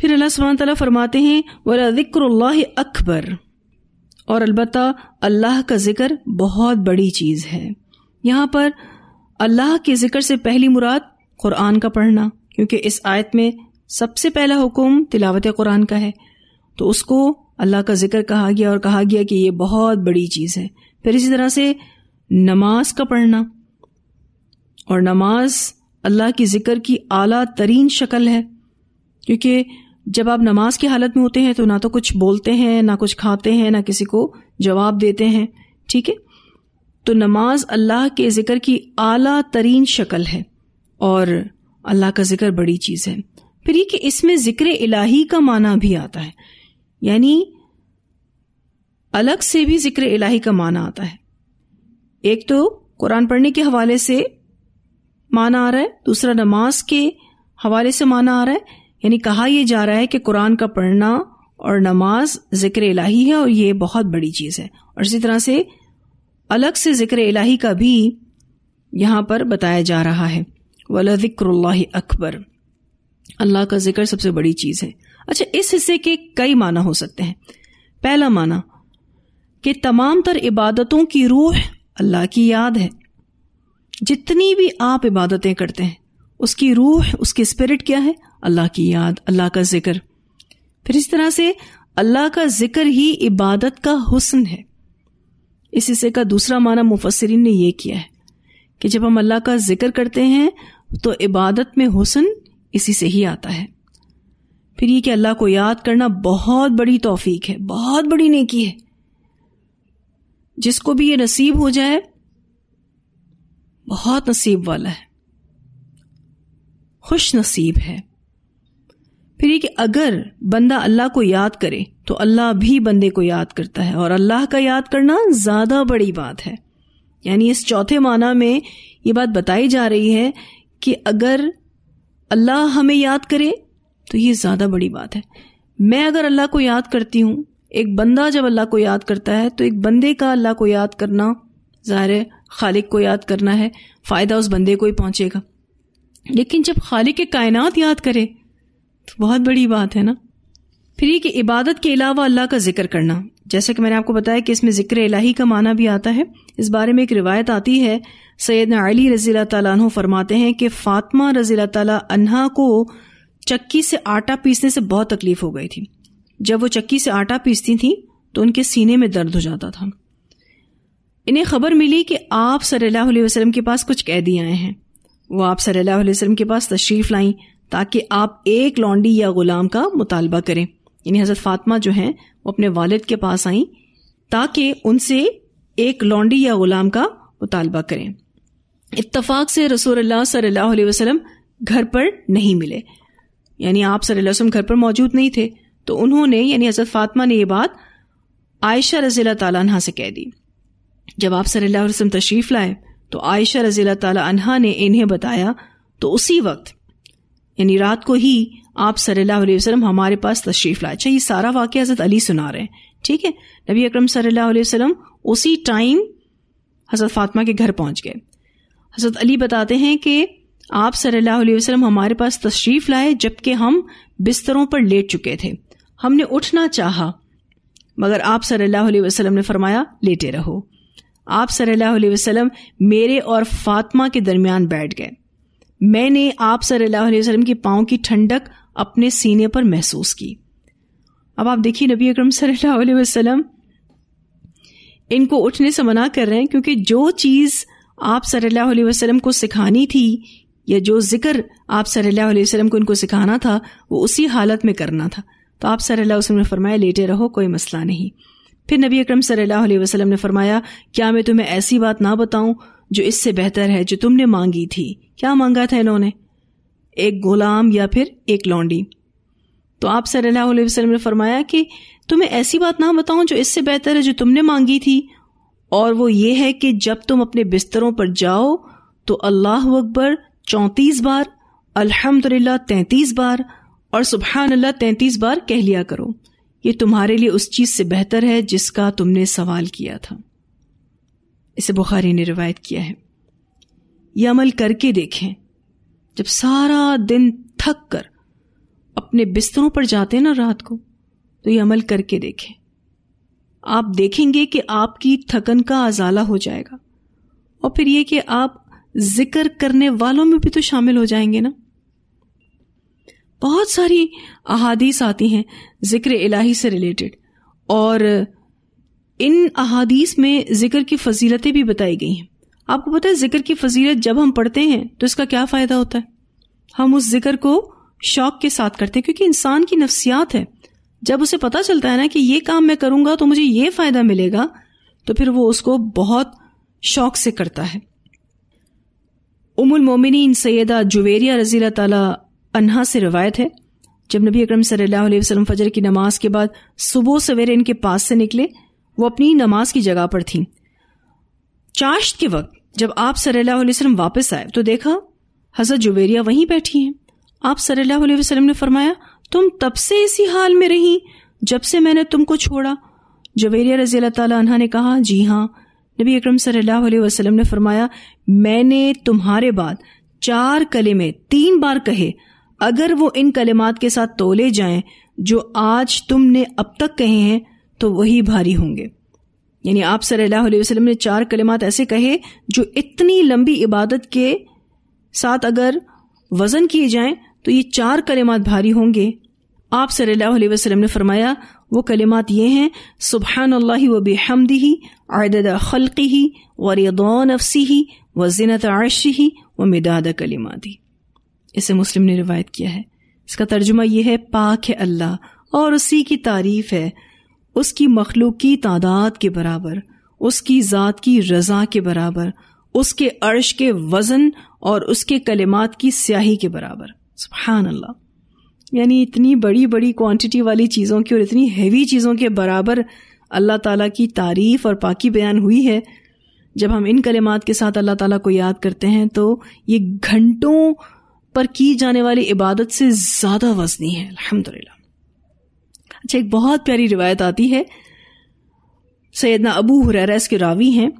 फिर अल्लाह सुबहान तला फरमाते हैं वला ज़िक्र अकबर और अलबत् अल्लाह का ज़िक्र बहुत बड़ी चीज़ है यहाँ पर अल्लाह के ज़िक्र से पहली मुराद क़ुरान का पढ़ना क्योंकि इस आयत में सबसे पहला हुक्म तिलावत कुरान का है तो उसको अल्लाह का जिक्र कहा गया और कहा गया कि यह बहुत बड़ी चीज़ है फिर इसी तरह से नमाज का पढ़ना और नमाज अल्लाह के ज़िक्र की आला तरीन शक्ल है क्योंकि जब आप नमाज की हालत में होते हैं तो ना तो कुछ बोलते हैं ना कुछ खाते हैं ना किसी को जवाब देते हैं ठीक है तो नमाज अल्लाह के ज़िक्र की आला तरीन शक्ल है और अल्लाह का ज़िक्र बड़ी चीज़ है फिर ये कि इसमें ज़िक्र इलाही का माना भी आता है यानी अलग से भी ज़िक्र इलाही का माना आता है एक तो कुरान पढ़ने के हवाले से माना आ रहा है दूसरा नमाज के हवाले से माना आ रहा है यानी कहा यह जा रहा है कि कुरान का पढ़ना और नमाज ज़िक्र इलाही है और यह बहुत बड़ी चीज़ है और इसी तरह से अलग से ज़िक्र इलाही का भी यहां पर बताया जा रहा है वाला ज़िक्र अकबर अल्लाह का जिक्र सबसे बड़ी चीज़ है अच्छा इस हिस्से के कई माना हो सकते हैं पहला माना कि तमाम तर इबादतों की रूह अल्लाह की याद है जितनी भी आप इबादतें करते हैं उसकी रूह उसकी स्पिरिट क्या है अल्लाह की याद अल्लाह का जिक्र फिर इस तरह से अल्लाह का जिक्र ही इबादत का हुसन है इस हिस्से का दूसरा माना मुफसरीन ने यह किया है कि जब हम अल्लाह का जिक्र करते हैं तो इबादत में हुसन इसी से ही आता है फिर ये कि अल्लाह को याद करना बहुत बड़ी तोफीक है बहुत बड़ी नेकी है जिसको भी ये नसीब हो जाए बहुत नसीब वाला है खुश नसीब है फिर ये कि अगर बंदा अल्लाह को याद करे तो अल्लाह भी बंदे को याद करता है और अल्लाह का याद करना ज़्यादा बड़ी बात है यानी इस चौथे माना में ये बात बताई जा रही है कि अगर अल्लाह हमें याद करे तो ये ज़्यादा बड़ी बात है मैं अगर अल्लाह को याद करती हूँ एक बंदा जब अल्लाह को याद करता है तो एक बंदे का अल्लाह को याद करना ज़ाहिर खालिक को याद करना है फ़ायदा उस बंदे को ही पहुंचेगा लेकिन जब खालिक कायनात याद करे तो बहुत बड़ी बात है ना फिर ये कि इबादत के अलावा अल्लाह का जिक्र करना जैसा कि मैंने आपको बताया कि इसमें जिक्र इलाही का माना भी आता है इस बारे में एक रिवायत आती है सैद अली रज़ी तु फरमाते हैं कि फ़ातिमा रजील तन्हा को चक्की से आटा पीसने से बहुत तकलीफ हो गई थी जब वो चक्की से आटा पीसती थी तो उनके सीने में दर्द हो जाता था इन्हें खबर मिली कि आप सल्लल्लाहु अलैहि वसल्लम के पास कुछ कैदी आए हैं वो आप सल्लल्लाहु अलैहि वसल्लम के पास तशरीफ़ लाई ताकि आप एक लौंडी या गुलाम का मुतालबा करें यानी हज़रत फातमा जो हैं वो अपने वालिद के पास आई ताकि उनसे एक लौंडी या गुलाम का मुतालबा करें इतफ़ाक़ से रसूल सल्लल्लाहु अलैहि वसल्लम घर पर नहीं मिले यानी आप सल्लल्लाहु अलैहि वसल्लम घर पर मौजूद नहीं थे तो उन्होंने यानी हज़रत फातमा ने यह बात आयशा रजील तला से कह दी जब आप सल्लल्लाहु अलैहि वसल्लम तशरीफ़ लाए तो आयशा रजील तला ने इन्हें बताया तो उसी वक्त यानी रात को ही आप सल्लल्लाहु अलैहि वसल्लम हमारे पास तशरीफ लाए अच्छा ये सारा वाक्य हजरत अली सुना रहे हैं ठीक है नबी अकरम सल्लल्लाहु अलैहि वसल्लम उसी टाइम हजरत फातिमा के घर पहुंच गए हजरत अली बताते हैं कि आप सल्लल्लाहु अलैहि वसल्लम हमारे पास तशरीफ लाए जबकि हम बिस्तरों पर लेट चुके थे हमने उठना चाहा मगर आप सल्लल्लाहु अलैहि वसल्लम ने फरमाया लेटे रहो आप सल्लल्लाहु अलैहि वसल्लम मेरे और फातिमा के दरमियान बैठ गए मैंने आप सल्लल्लाहु अलैहि वसल्लम के की ठंडक अपने सीने पर महसूस की अब आप देखिए नबी अकरम सल्लल्लाहु अलैहि इनको उठने से मना कर रहे हैं क्योंकि जो चीज़ आप सल्लल्लाहु अलैहि को सिखानी थी या जो जिक्र आप सल्लल्लाहु अलैहि को इनको सिखाना था वो उसी हालत में करना था तो आप सल्लल्लाहु अलैहि ने फरमाया लेटे रहो कोई मसला नहीं फिर नबी अकरम सल्लल्लाहु वसलम ने फरमाया क्या मैं तुम्हें ऐसी बात ना बताऊं जो इससे बेहतर है जो तुमने मांगी थी क्या मांगा था इन्होंने एक गुलाम या फिर एक लौंडी तो आप सल्लल्लाहु अलैहि वसल्लम ने फरमाया कि तुम्हें ऐसी बात ना बताऊं जो इससे बेहतर है जो तुमने मांगी थी और वो ये है कि जब तुम अपने बिस्तरों पर जाओ तो अल्लाह अकबर चौंतीस बार अल्हम्दुलिल्लाह तैंतीस बार और सुबहान अल्लाह तैंतीस बार कह लिया करो ये तुम्हारे लिए उस चीज़ से बेहतर है जिसका तुमने सवाल किया था इसे बुखारी ने रिवायत किया है यह अमल करके देखें जब सारा दिन थक कर अपने बिस्तरों पर जाते हैं ना रात को तो यह अमल करके देखें आप देखेंगे कि आपकी थकन का अजाला हो जाएगा और फिर यह कि आप जिक्र करने वालों में भी तो शामिल हो जाएंगे ना बहुत सारी अहादीस आती हैं जिक्र इलाही से रिलेटेड और इन अहादीस में जिक्र की फजीलतें भी बताई गई हैं आपको पता है जिक्र की फजीलत जब हम पढ़ते हैं तो इसका क्या फ़ायदा होता है हम उस जिक्र को शौक के साथ करते हैं क्योंकि इंसान की नफसियात है जब उसे पता चलता है ना कि यह काम मैं करूंगा तो मुझे ये फ़ायदा मिलेगा तो फिर वो उसको बहुत शौक से करता है उमुल मोमिनी इन सैदा जुवेरिया रज़ी तला से रवायत है जब नबी अक्रम सल्लल्लाहु अलैहि फजर की नमाज के बाद सुबह सवेरे इनके पास से निकले वो अपनी नमाज की जगह पर थी चाश्त के वक्त जब आप सल्लल्लाहु अलैहि वसल्लम वापस आए तो देखा हजरत जुबेरिया वहीं बैठी हैं आप सल्लल्लाहु अलैहि वसल्लम ने फरमाया तुम तब से इसी हाल में रही जब से मैंने तुमको छोड़ा जुबेरिया रजी अल्लाह ने कहा जी हाँ नबी अक्रम सल्लल्लाहु अलैहि वसल्लम ने फरमाया मैंने तुम्हारे बाद चार कलेमे तीन बार कहे अगर वो इन कलेमात के साथ तोले जाएं जो आज तुमने अब तक कहे हैं तो वही भारी होंगे यानी आप सल्लल्लाहु अलैहि वसल्लम ने चार कलिमात ऐसे कहे जो इतनी लंबी इबादत के साथ अगर वजन किए जाएं तो ये चार कलिमात भारी होंगे आप सल्लल्लाहु अलैहि वसल्लम ने फरमाया वो कलिमात ये हैं सुबहान अल्लाह व बेहमदी ही आदद खलकी ही व रिदौन अफसी ही व जिनत आयशी ही व मिदाद कलिमाती इसे मुस्लिम ने रिवायत किया है इसका तर्जुमा यह है पाक है अल्लाह और उसी की तारीफ है उसकी मखलूक की तादाद के बराबर उसकी ज़ात की रजा के बराबर उसके अर्श के वज़न और उसके कलिमात की स्याही के बराबर सुबहान अल्लाह यानी इतनी बड़ी बड़ी क्वांटिटी वाली चीज़ों की और इतनी हैवी चीज़ों के बराबर अल्लाह ताला की तारीफ और पाकि बयान हुई है जब हम इन कलिमात के साथ अल्लाह ताला को याद करते हैं तो ये घंटों पर की जाने वाली इबादत से ज़्यादा वजनी है अल्हम्दुलिल्लाह अच्छा एक बहुत प्यारी रिवायत आती है सैदना अबू हुररा इसके रावी हैं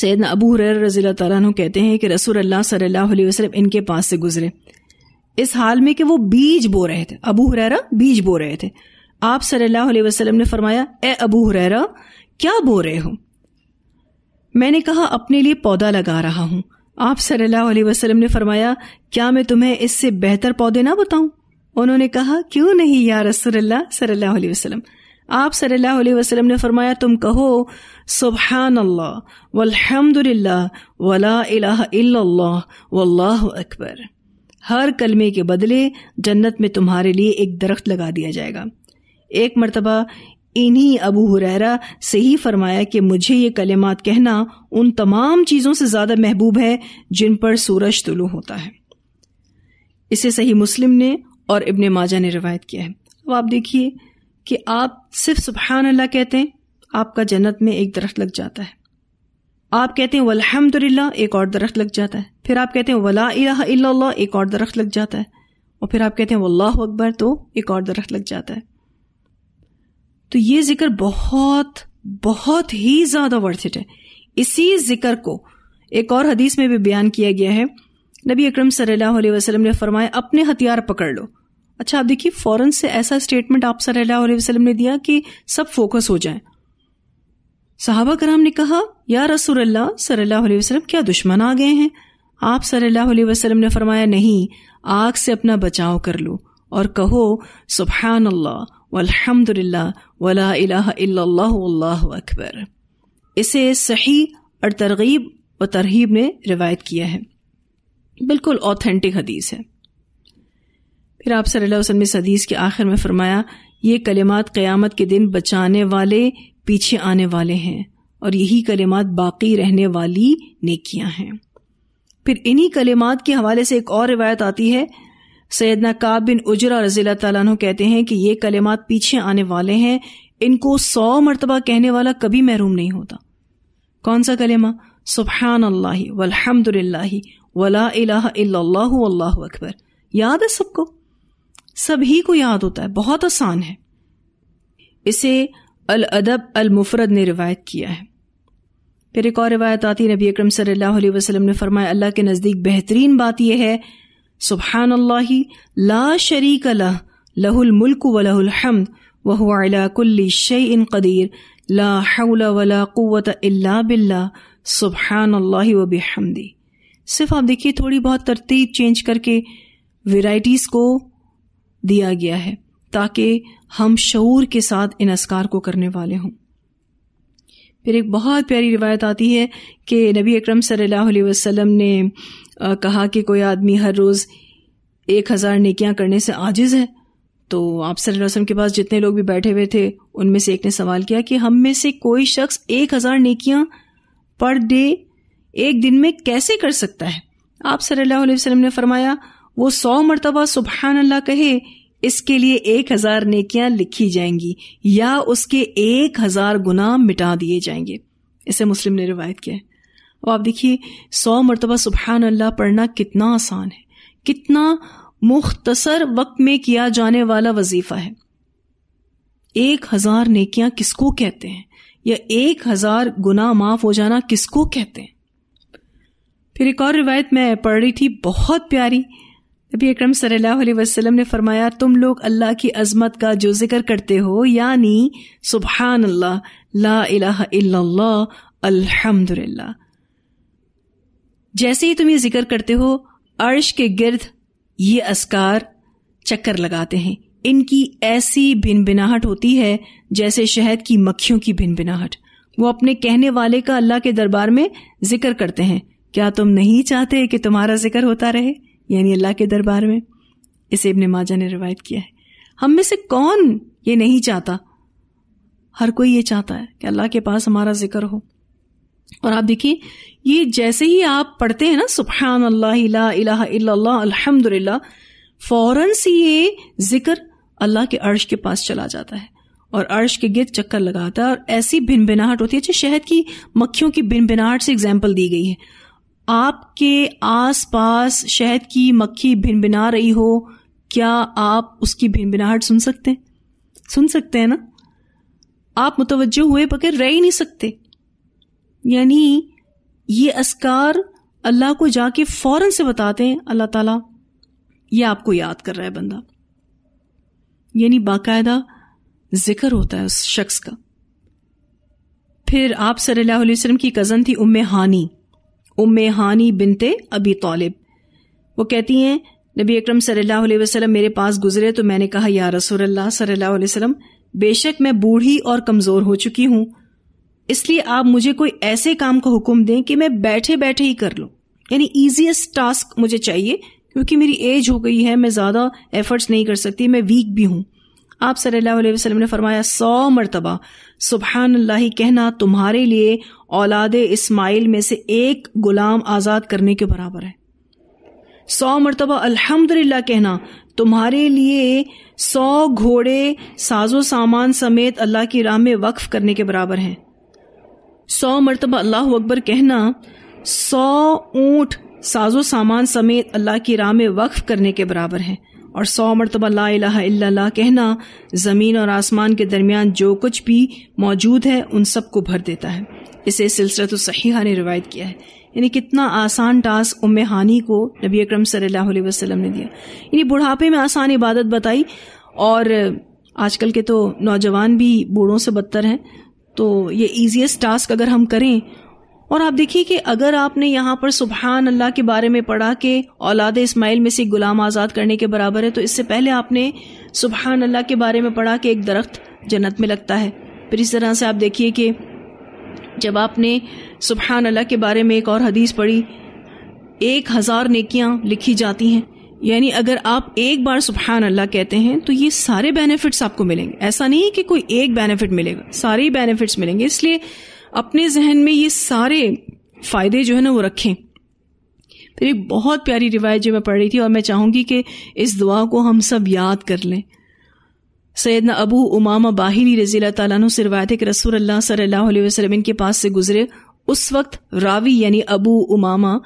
सैदना अबू हुर रजील तु कहते हैं कि रसूल अल्लाह सल्लल्लाहु अलैहि वसल्लम इनके पास से गुजरे इस हाल में कि वो बीज बो रहे थे अबू हुररा बीज बो रहे थे आप सल्लल्लाहु अलैहि वसल्लम ने फरमाया ए अबू हुररा क्या बो रहे हो मैंने कहा अपने लिए पौधा लगा रहा हूं आप सल्लल्लाहु अलैहि वसल्लम ने फरमाया क्या मैं तुम्हें इससे बेहतर पौधे ना बताऊं उन्होंने कहा क्यों नहीं या रसोल्ला सल्लल्लाहु वसलम आप सल्लल्लाहु अलैहि वसल्लम ने फरमाया तुम कहो सुबहान अल्लाह वल्हमदुलिल्लाह वला इलाहा इल्लल्लाह अकबर हर कलमे के बदले जन्नत में तुम्हारे लिए एक दरख्त लगा दिया जाएगा एक मरतबा इन्हीं अबू हुरैरा से ही फरमाया कि मुझे ये कलेमात कहना उन तमाम चीज़ों से ज़्यादा महबूब है जिन पर सूरज तुलू होता है इसे सही मुस्लिम ने और इबन माजा ने रिवायत किया है अब आप देखिए कि आप सिर्फ सुबहान अल्लाह कहते हैं आपका जन्नत में एक दरख्त लग जाता है आप कहते हैं वलहमदुल्ला एक और दरख्त लग जाता है फिर आप कहते हैं वला इला एक और दरख्त लग जाता है और फिर आप कहते हैं वल्लाह अकबर तो एक और दरख्त लग जाता है तो ये जिक्र बहुत बहुत ही ज़्यादा वर्थिट है इसी जिक्र को एक और हदीस में भी बयान किया गया है नबी अक्रम सल्लल्लाहु वसल्लम ने फरमाया अपने हथियार पकड़ लो अच्छा आप देखिए फौरन से ऐसा स्टेटमेंट आप सल्लाम वसल्लम ने दिया कि सब फोकस हो जाए साहबा कराम ने कहा या रसूल अल्लाह सल्लाह वसलम क्या दुश्मन आ गए हैं आप सल्लाह वसलम ने फरमाया नहीं आग से अपना बचाव कर लो और कहो सुबहान अल्लाह वल्हमदुल्ला अकबर इसे सही और तरगीब व तरहीब ने रिवायत किया है बिल्कुल ऑथेंटिक हदीस है फिर आप सल्लल्लाहु अलैहि वसल्लम हदीस के आखिर में फरमाया ये कलिमात क़यामत के दिन बचाने वाले पीछे आने वाले हैं और यही कलिमात बाकी रहने वाली नेकियां हैं फिर इन्हीं कलिमात के हवाले से एक और रिवायत आती है सैदना काब बिन उजरा रजील तु कहते हैं कि ये कलिमात पीछे आने वाले हैं इनको सौ मरतबा कहने वाला कभी महरूम नहीं होता कौन सा कलेमा सुबह अल्लाह वलहमदुल्ला वला अल्लाह अकबर याद है सबको सभी को याद होता है बहुत आसान है इसे अल अदब अल मुफरद ने रिवायत किया है फिर एक और रिवायत आती नबी अक्रम सल्लल्लाहु वसलम वसल्लम ने फरमाया अल्लाह के नज़दीक बेहतरीन बात यह है सुबहान अल्लाह ला शरीक लह लहुल मुल्क व लहुल वह अला कुल्ली शय इन कदीर ला हौला वला कुवत इल्ला बिल्ला सुबहान अल्लाह व बिहमदी सिर्फ आप देखिए थोड़ी बहुत तरतीब चेंज करके वेराइटीज़ को दिया गया है ताकि हम शूर के साथ इन असकार को करने वाले हों फिर एक बहुत प्यारी रिवायत आती है कि नबी अक्रम सल्लल्लाहु वसल्लम ने कहा कि कोई आदमी हर रोज़ एक हज़ार निकिया करने से आजिज़ है तो आप सल्लल्लाहु वसल्लम के पास जितने लोग भी बैठे हुए थे उनमें से एक ने सवाल किया कि हम में से कोई शख्स एक हज़ार निकिया पर डे एक दिन में कैसे कर सकता है आप सल्लल्लाहु अलैहि वसल्लम ने फरमाया वो सौ मरतबा सुबहान अल्लाह कहे इसके लिए एक हजार नेकियां लिखी जाएंगी या उसके एक हजार गुना मिटा दिए जाएंगे इसे मुस्लिम ने रिवायत किया है अब आप देखिए सौ मरतबा सुबहान अल्लाह पढ़ना कितना आसान है कितना मुख्तसर वक्त में किया जाने वाला वजीफा है एक हजार नेकियां किसको कहते हैं या एक हजार गुना माफ हो जाना किसको कहते हैं फिर एक और रिवायत मैं पढ़ रही थी बहुत प्यारी नबी अक्रम वसल्लम ने फरमाया तुम लोग अल्लाह की अजमत का जो जिक्र करते हो यानी सुबहान अल्लाह ला अला इल्लल्लाह जैसे ही तुम ये जिक्र करते हो अर्श के गिर्द ये असकार चक्कर लगाते हैं इनकी ऐसी भिन भिनभिनाहट होती है जैसे शहद की मक्खियों की भिन भिनभिनाहट वो अपने कहने वाले का अल्लाह के दरबार में जिक्र करते हैं क्या तुम नहीं चाहते कि तुम्हारा जिक्र होता रहे यानी अल्लाह के दरबार में इसे इबन माजा ने रिवायत किया है हम में से कौन ये नहीं चाहता हर कोई ये चाहता है कि अल्लाह के पास हमारा जिक्र हो और आप देखिए ये जैसे ही आप पढ़ते हैं ना सुबहान अल्लाह अल्हम्दुलिल्लाह फौरन से ये जिक्र अल्लाह के अर्श के पास चला जाता है और अर्श के गिर चक्कर लगाता है और ऐसी भिन भिनाहट होती है अच्छा शहद की मक्खियों की भिन भिनाहट से एग्जाम्पल दी गई है आपके आसपास शहद की मक्खी भिनभिना रही हो क्या आप उसकी भिनभिनाहट सुन सकते हैं सुन सकते हैं ना आप मुतवजह हुए बगैर रह ही नहीं सकते यानी ये असकार अल्लाह को जाके फ़ौरन से बताते हैं अल्लाह ताला ये आपको याद कर रहा है बंदा यानी बाकायदा जिक्र होता है उस शख्स का फिर आप सल्लल्लाहु अलैहि वसल्लम की कज़न थी उम्म हानी उम्मे हानी बिनते अबी तालिब वो कहती हैं नबी अकरम सल्लल्लाहु अलैहि वसल्लम मेरे पास गुजरे तो मैंने कहा या रसूल अल्लाह सल्लल्लाहु अलैहि वसल्लम बेशक मैं बूढ़ी और कमज़ोर हो चुकी हूं इसलिए आप मुझे कोई ऐसे काम का हुक्म दें कि मैं बैठे बैठे ही कर लूं यानी ईजिएस्ट टास्क मुझे चाहिए क्योंकि मेरी एज हो गई है मैं ज़्यादा एफर्ट्स नहीं कर सकती मैं वीक भी हूं आप सल्लल्लाहु अलैहि वसल्लम ने फरमाया सौ मरतबा सुबहान अल्लाह कहना तुम्हारे लिए औलाद इस्माइल में से एक गुलाम आज़ाद करने के बराबर है सौ मरतबा अल्हम्दुलिल्लाह कहना तुम्हारे लिए सौ घोड़े साजो सामान समेत अल्लाह की राह में वक्फ करने के बराबर हैं सौ मरतबा अल्लाह अकबर कहना सौ ऊंट साजो सामान समेत अल्लाह की राह में वक्फ करने के बराबर है और सौ मरतबा ला इला कहना ज़मीन और आसमान के दरमियान जो कुछ भी मौजूद है उन सब को भर देता है इसे सिलसिला तो सहीहा ने रिवायत किया है यानी कितना आसान टास्क उम हानि को नबी अक्रम सल्लल्लाहु वसल्लम ने दिया यानी बुढ़ापे में आसान इबादत बताई और आजकल के तो नौजवान भी बूढ़ों से बदतर हैं तो ये ईजिएस्ट टास्क अगर हम करें और आप देखिए कि अगर आपने यहाँ पर सुबहान अल्लाह के बारे में पढ़ा कि औलाद इस्माइल में से गुलाम आज़ाद करने के बराबर है तो इससे पहले आपने सुबहान अल्लाह के बारे में पढ़ा कि एक दरख्त जन्नत में लगता है फिर इस तरह से आप देखिए कि जब आपने सुबहान अल्लाह के बारे में एक और हदीस पढ़ी एक हज़ार नेकियां लिखी जाती हैं यानी अगर आप एक बार सुबहान अल्लाह कहते हैं तो ये सारे बेनिफिट्स आपको मिलेंगे ऐसा नहीं है कि कोई एक बेनिफिट मिलेगा सारे बेनिफिट्स मिलेंगे इसलिए अपने जहन में ये सारे फ़ायदे जो है ना वो रखें फिर एक बहुत प्यारी रिवायत जो मैं पढ़ रही थी और मैं चाहूंगी कि इस दुआ को हम सब याद कर लें सैदना अबू उमामा बाहिरी रजील तु से रवायत है कि रसूल अल्लाह सल्लल्लाहु अलैहि इनके पास से गुजरे उस वक्त रावी यानी अबू उमामा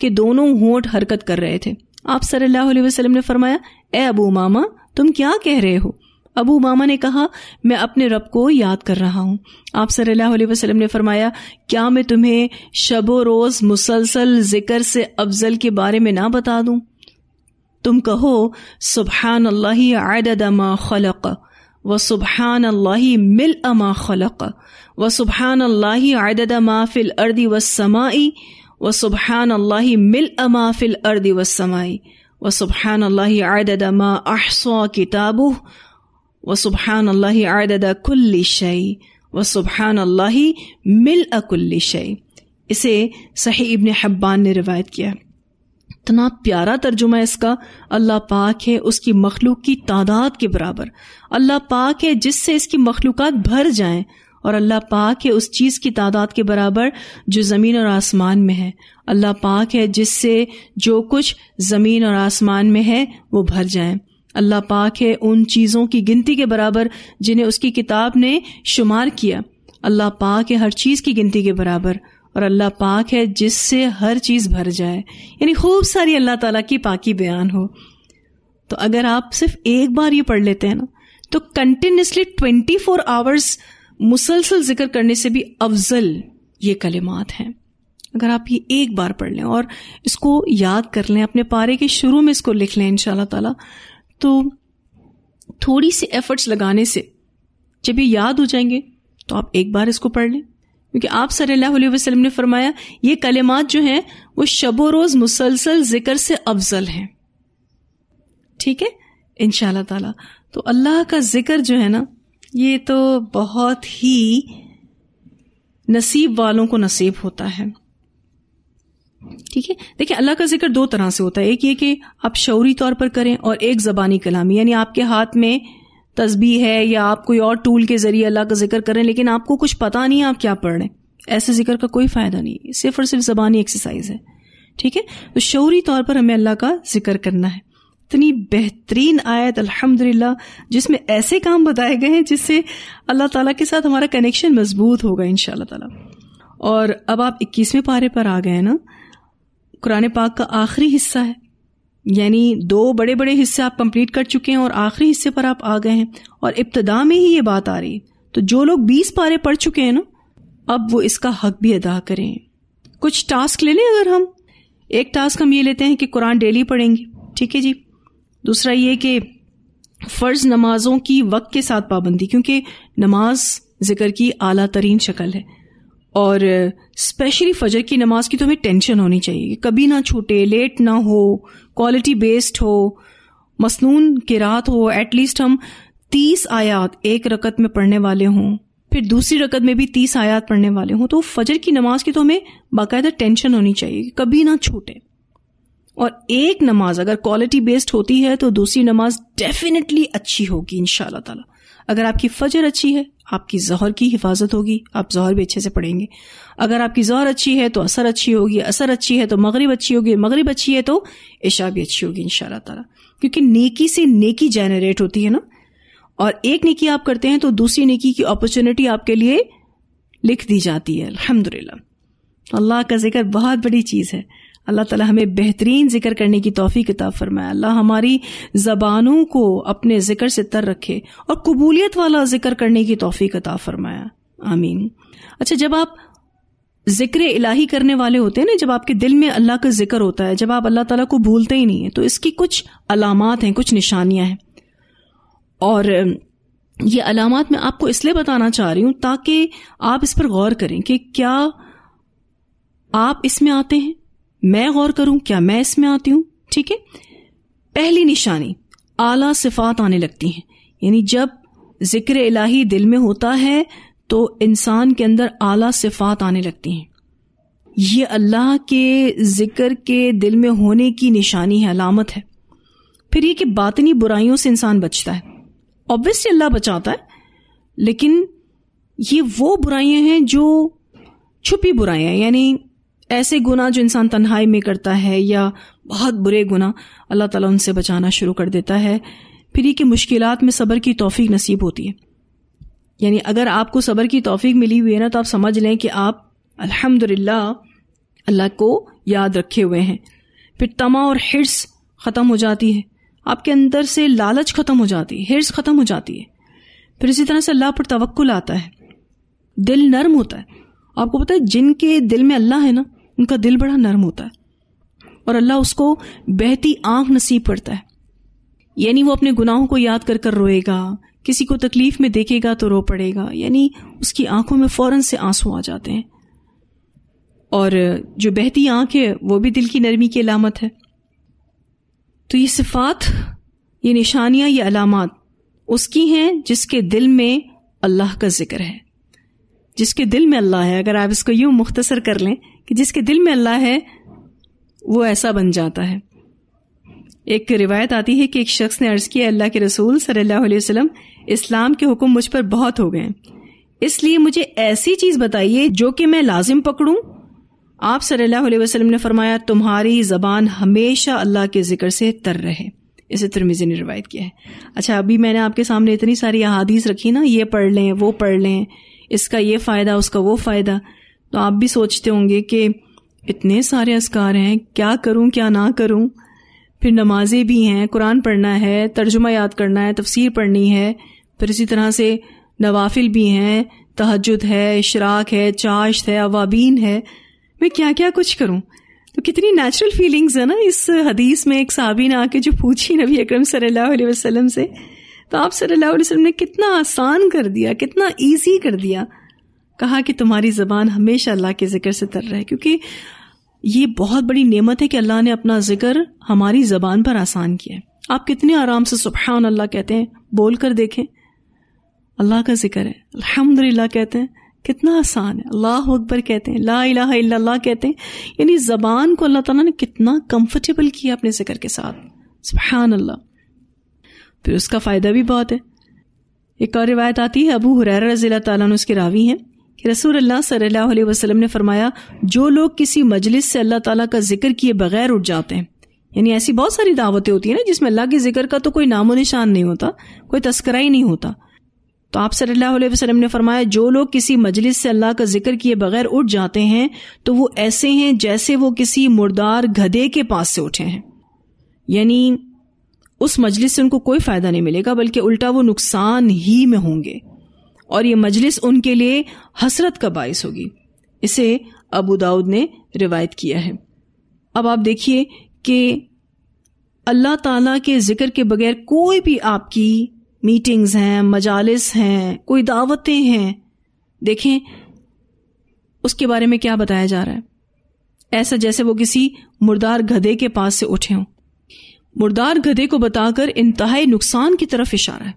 के दोनों होंठ हरकत कर रहे थे आप सल्लल्लाहु अलैहि ने फरमाया ए अबू उमामा तुम क्या कह रहे हो अबू मामा ने कहा मैं अपने रब को याद कर रहा हूं आप सल्लल्लाहु अलैहि वसल्लम ने फरमाया क्या मैं तुम्हें शबो रोज़ मुसलसल जिक्र से अफजल के बारे में ना बता दूँ तुम कहो सुबहान अल्लाह आदमा खलक़ व सुबहान अल्लाह मिल अमा खलक़ व सुबहान अल्लाह आदद मा फिल अर्दी व समाई व सुबहान अल्लाह मिल अमा फिल अर्दी व समाई व सुबहान अल्लाह आदद मा अहसा किताबू वसुबहान अल्लाह आददा कुल्ल शई व सुबहान अल्लाह मिल अकुल्ल शई इसे सही इबन हब्बान ने रिवायत किया इतना प्यारा तर्जुमा इसका अल्लाह पाक है उसकी मखलूक की तादाद के बराबर अल्लाह पाक है जिससे इसकी मखलूक भर जाए और अल्लाह पाक है उस चीज़ की तादाद के बराबर जो ज़मीन और आसमान में है अल्लाह पाक है जिससे जो कुछ ज़मीन और आसमान में है वो भर जाए अल्लाह पाक है उन चीज़ों की गिनती के बराबर जिन्हें उसकी किताब ने शुमार किया अल्लाह पाक है हर चीज़ की गिनती के बराबर और अल्लाह पाक है जिससे हर चीज़ भर जाए यानी खूब सारी अल्लाह ताला की पाकी बयान हो तो अगर आप सिर्फ एक बार ये पढ़ लेते हैं ना तो कंटिन्यूसली ट्वेंटी फोर आवर्स मुसलसल जिक्र करने से भी अफजल ये कलिमात हैं अगर आप ये एक बार पढ़ लें और इसको याद कर लें अपने पारे के शुरू में इसको लिख लें इन ताला तो थोड़ी सी एफर्ट्स लगाने से जब ये याद हो जाएंगे तो आप एक बार इसको पढ़ लें क्योंकि आप सल्लल्लाहु अलैहि वसल्लम ने फरमाया ये कलेमात जो हैं वो शबो रोज मुसलसल जिक्र से अफजल हैं ठीक है इनशाला ताला तो अल्लाह का जिक्र जो है ना ये तो बहुत ही नसीब वालों को नसीब होता है ठीक है देखिए अल्लाह का जिक्र दो तरह से होता है एक ये कि आप शौरी तौर पर करें और एक जबानी कलामी यानी आपके हाथ में तस्बी है या आप कोई और टूल के जरिए अल्लाह का जिक्र करें लेकिन आपको कुछ पता नहीं है आप क्या पढ़ रहे ऐसे जिक्र का कोई फायदा नहीं सिर्फ और सिर्फ जबानी एक्सरसाइज है ठीक है तो शौरी तौर पर हमें अल्लाह का जिक्र करना है इतनी बेहतरीन आयत अल्हम्दुलिल्लाह जिसमें ऐसे काम बताए गए हैं जिससे अल्लाह ताला के साथ हमारा कनेक्शन मजबूत होगा इन ताला और अब आप इक्कीसवें पारे पर आ गए ना कुरान पाक का आखिरी हिस्सा है यानी दो बड़े बड़े हिस्से आप कंप्लीट कर चुके हैं और आखिरी हिस्से पर आप आ गए हैं और इब्तदा में ही ये बात आ रही है तो जो लोग बीस पारे पढ़ चुके हैं ना अब वो इसका हक भी अदा करें कुछ टास्क ले लें अगर हम एक टास्क हम ये लेते हैं कि कुरान डेली पढ़ेंगे ठीक है जी दूसरा ये कि फ़र्ज नमाजों की वक्त के साथ पाबंदी क्योंकि नमाज जिक्र की अला तरीन शक्ल है और स्पेशली फजर की नमाज की तो हमें टेंशन होनी चाहिए कभी ना छूटे लेट ना हो क्वालिटी बेस्ड हो मसनून के रात हो एटलीस्ट हम तीस आयात एक रकत में पढ़ने वाले हों फिर दूसरी रकत में भी तीस आयात पढ़ने वाले हों तो फजर की नमाज की तो हमें बाकायदा टेंशन होनी चाहिए कभी ना छूटे और एक नमाज अगर क्वालिटी बेस्ड होती है तो दूसरी नमाज डेफिनेटली अच्छी होगी इन ताला अगर आपकी फजर अच्छी है आपकी जहर की हिफाजत होगी आप जहर भी अच्छे से पढ़ेंगे अगर आपकी जहर अच्छी है तो असर अच्छी होगी असर अच्छी है तो मगरब अच्छी होगी मगरब अच्छी है तो ईशा भी अच्छी होगी इन ताला क्योंकि नेकी से नेकी जेनरेट होती है ना और एक नेकी आप करते हैं तो दूसरी नेकी की अपॉर्चुनिटी आपके लिए लिख दी जाती है अलहमदुल्ला तो अल्लाह का जिक्र बहुत बड़ी चीज़ है अल्लाह तला हमें बेहतरीन जिक्र करने की तोहफ़ी किताब फरमाए अल्लाह हमारी ज़बानों को अपने जिक्र से तर रखे और कबूलियत वाला जिक्र करने की तोफ़ी किताब फरमाया आमीन अच्छा जब आप जिक्र इलाही करने वाले होते हैं ना जब आपके दिल में अल्लाह का जिक्र होता है जब आप अल्लाह तला को भूलते ही नहीं है तो इसकी कुछ अलामत हैं कुछ निशानियां हैं और ये अलामत मैं आपको इसलिए बताना चाह रही हूं ताकि आप इस पर गौर करें कि क्या आप इसमें आते हैं मैं गौर करूं क्या मैं इसमें आती हूं ठीक है पहली निशानी आला सिफात आने लगती हैं यानी जब जिक्र इलाही दिल में होता है तो इंसान के अंदर आला सिफात आने लगती हैं ये अल्लाह के जिक्र के दिल में होने की निशानी है अलामत है फिर ये कि बातनी बुराइयों से इंसान बचता है ऑब्वियसली अल्लाह बचाता है लेकिन ये वो बुराइयां हैं जो छुपी बुराइयां यानी ऐसे गुना जो इंसान तन्हाई में करता है या बहुत बुरे गुना अल्लाह ताला उनसे बचाना शुरू कर देता है फिर ये कि मुश्किल में सब्र की तोफ़ी नसीब होती है यानी अगर आपको सब्र की तोफ़ी मिली हुई है ना तो आप समझ लें कि आप अल्हम्दुलिल्लाह अल्लाह को याद रखे हुए हैं फिर तमा और हिर्स ख़त्म हो जाती है आपके अंदर से लालच ख़त्म हो जाती है हिर्स ख़त्म हो जाती है फिर इसी तरह से अल्लाह पर तवक्ल आता है दिल नर्म होता है आपको पता है जिनके दिल में अल्लाह है ना उनका दिल बड़ा नर्म होता है और अल्लाह उसको बहती आंख नसीब पड़ता है यानी वो अपने गुनाहों को याद कर कर रोएगा किसी को तकलीफ में देखेगा तो रो पड़ेगा यानी उसकी आंखों में फ़ौरन से आंसू आ जाते हैं और जो बहती आंख है वो भी दिल की नरमी की अलामत है तो ये सिफात ये निशानियां ये अलामत उसकी हैं जिसके दिल में अल्लाह का जिक्र है जिसके दिल में अल्लाह है अगर आप इसको यूं मुख्तसर कर लें कि जिसके दिल में अल्लाह है वो ऐसा बन जाता है एक रिवायत आती है कि एक शख्स ने अर्ज़ किया अल्लाह के रसूल सल्लल्लाहु अलैहि वसल्लम इस्लाम के हुक्म मुझ पर बहुत हो गए इसलिए मुझे ऐसी चीज़ बताइए जो कि मैं लाजिम पकड़ूं आप सल्लल्लाहु अलैहि वसल्लम ने फरमाया तुम्हारी ज़बान हमेशा अल्लाह के ज़िक्र से तर रहे इसे तिरमिजी ने रिवायत किया है अच्छा अभी मैंने आपके सामने इतनी सारी अहादीस रखी ना ये पढ़ लें वो पढ़ लें इसका ये फ़ायदा उसका वो फ़ायदा तो आप भी सोचते होंगे कि इतने सारे असकार हैं क्या करूं क्या ना करूं फिर नमाजें भी हैं कुरान पढ़ना है तर्जुमा याद करना है तफसीर पढ़नी है फिर इसी तरह से नवाफिल भी हैं तहजद है इशराक है चाश्त है अवाबीन है मैं क्या क्या कुछ करूं तो कितनी नेचुरल फीलिंग्स है ना इस हदीस में एक साबी ने आके जो पूछी नबी अक्रम सल्लल्लाहु वसल्लम से तो आप सल्लल्लाहु अलैहि वसल्लम ने कितना आसान कर दिया कितना इजी कर दिया कहा कि तुम्हारी जबान हमेशा अल्लाह के जिक्र से तर रहे क्योंकि ये बहुत बड़ी नेमत है कि अल्लाह ने अपना जिक्र हमारी जबान पर आसान किया है आप कितने आराम से सुबहान अल्लाह कहते हैं बोल कर देखें अल्लाह का जिक्र है अल्हम्दुलिल्लाह कहते हैं कितना आसान है अल्लाह अकबर कहते हैं ला इला कहते हैं यानी जबान को अल्लाह तला ने कितना कंफर्टेबल किया अपने जिक्र के साथ सुबहान अल्लाह फिर उसका फ़ायदा भी बहुत है एक और रिवायत आती है अबू हुरैर रजील्ला तुम उसके रावी हैं कि रसूल अल्लाह सल्लल्लाहु अलैहि वसल्लम ने फरमाया जो लोग किसी मजलिस से अल्लाह ताला का जिक्र किए बगैर उठ जाते हैं यानी ऐसी बहुत सारी दावतें होती हैं ना जिसमें अल्लाह के जिक्र का तो कोई नामो निशान नहीं होता कोई तस्करा ही नहीं होता तो आप सल्लल्लाहु अलैहि वसल्लम ने फरमाया जो लोग किसी मजलिस से अल्लाह का जिक्र किए बगैर उठ जाते हैं तो वो ऐसे हैं जैसे वो किसी मुर्दार गधे के पास से उठे हैं यानी उस मजलिस से उनको कोई फायदा नहीं मिलेगा बल्कि उल्टा वो नुकसान ही में होंगे और ये मजलिस उनके लिए हसरत का बायस होगी इसे अबू दाऊद ने रिवायत किया है अब आप देखिए कि अल्लाह ताला के जिक्र के बगैर कोई भी आपकी मीटिंग्स हैं मजालिस हैं कोई दावतें हैं देखें उसके बारे में क्या बताया जा रहा है ऐसा जैसे वो किसी मुर्दार गधे के पास से उठे हों मुर्दार गधे को बताकर इंतहाई नुकसान की तरफ इशारा है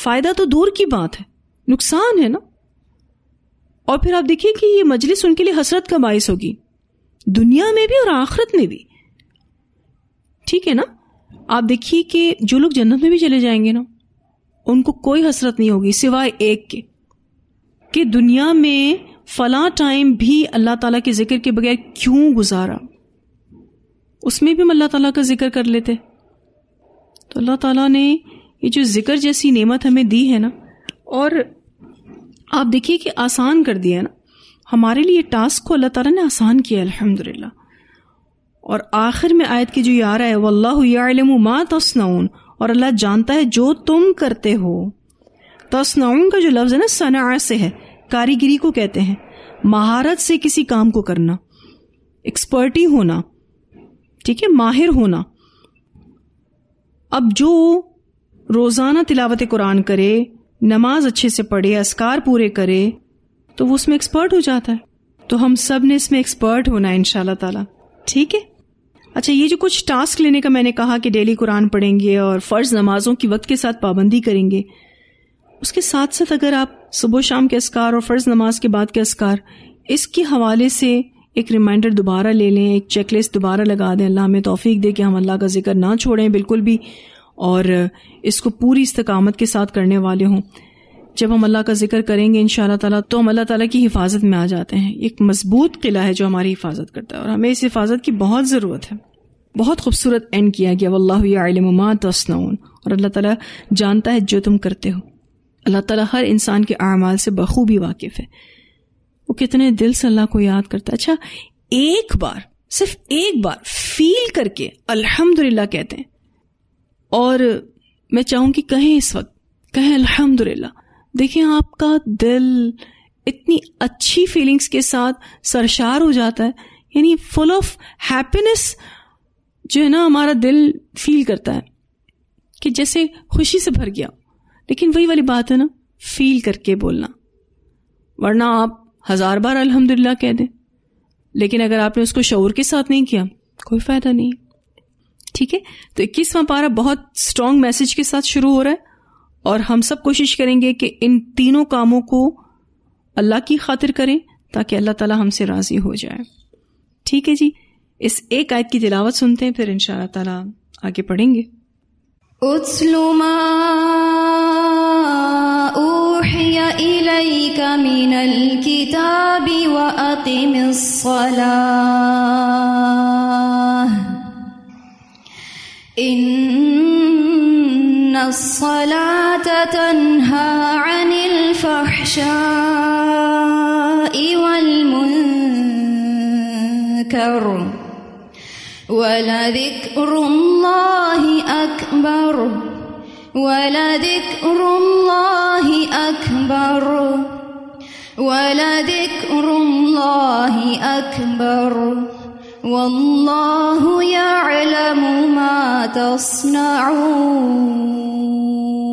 फायदा तो दूर की बात है नुकसान है ना और फिर आप देखिए कि ये मजलिस उनके लिए हसरत का बायस होगी दुनिया में भी और आखरत में भी ठीक है ना आप देखिए कि जो लोग जन्नत में भी चले जाएंगे ना उनको कोई हसरत नहीं होगी सिवाय एक के कि दुनिया में फला टाइम भी अल्लाह ताला के जिक्र के बगैर क्यों गुजारा उसमें भी हम अल्लाह ताला का जिक्र कर लेते तो अल्लाह ताला ने ये जो जिक्र जैसी नेमत हमें दी है ना और आप देखिए कि आसान कर दिया है ना हमारे लिए टास्क को अल्लाह ताला ने आसान किया अल्हम्दुलिल्लाह और आखिर में आयत की जो यार है वल्लाम मा तस्नाउन और अल्लाह जानता है जो तुम करते हो तस्नाउन का जो लफ्ज़ है ना सना से है कारीगिरी को कहते हैं महारत से किसी काम को करना एक्सपर्टी होना ठीक है माहिर होना अब जो रोज़ाना तिलावत कुरान करे नमाज अच्छे से पढ़े असकार पूरे करे तो वो उसमें एक्सपर्ट हो जाता है तो हम सब ने इसमें एक्सपर्ट होना है इन ताला ठीक है अच्छा ये जो कुछ टास्क लेने का मैंने कहा कि डेली कुरान पढ़ेंगे और फ़र्ज नमाजों की वक्त के साथ पाबंदी करेंगे उसके साथ साथ अगर आप सुबह शाम के असकार और फ़र्ज नमाज के बाद के असकार इसके हवाले से एक रिमाइंडर दोबारा ले लें एक चेकलिस्ट दोबारा लगा दें अल्लाह हमें तोफीक दे कि हम अल्लाह का जिक्र ना छोड़ें बिल्कुल भी और इसको पूरी इस्तकामत के साथ करने वाले हों जब हम अल्लाह का जिक्र करेंगे इन ताला तो हम अल्लाह ताला की हिफाजत में आ जाते हैं एक मजबूत किला है जो हमारी हिफाजत करता है और हमें इस हिफाजत की बहुत ज़रूरत है बहुत खूबसूरत एंड किया गया वल्लामा तस्नाउन और अल्लाह ताला जानता है जो तुम करते हो अल्लाह ताला हर इंसान के अमाल से बखूबी वाकिफ़ है वो कितने दिल से अल्लाह को याद करता है अच्छा एक बार सिर्फ एक बार फील करके अल्हम्दुलिल्लाह कहते हैं और मैं चाहूंगी कहें इस वक्त कहें अल्हम्दुलिल्लाह देखें आपका दिल इतनी अच्छी फीलिंग्स के साथ सरशार हो जाता है यानी फुल ऑफ हैप्पीनेस जो है ना हमारा दिल फील करता है कि जैसे खुशी से भर गया लेकिन वही वाली बात है ना फील करके बोलना वरना आप हज़ार बार अल्हम्दुलिल्लाह कह दें लेकिन अगर आपने उसको शौर के साथ नहीं किया कोई फ़ायदा नहीं ठीक है तो इक्कीसवां पारा बहुत स्ट्रांग मैसेज के साथ शुरू हो रहा है और हम सब कोशिश करेंगे कि इन तीनों कामों को अल्लाह की खातिर करें ताकि अल्लाह ताला हमसे राजी हो जाए ठीक है जी इस एक आयत की तिलावत सुनते हैं फिर इन ताला आगे पढ़ेंगे إليك من الكتاب وأقم إن الصلاة تنهى عن الفحشاء والمنكر ولذكر الله أكبر ولذكر الله أكبر ولذكر الله أكبر والله يعلم ما تصنعون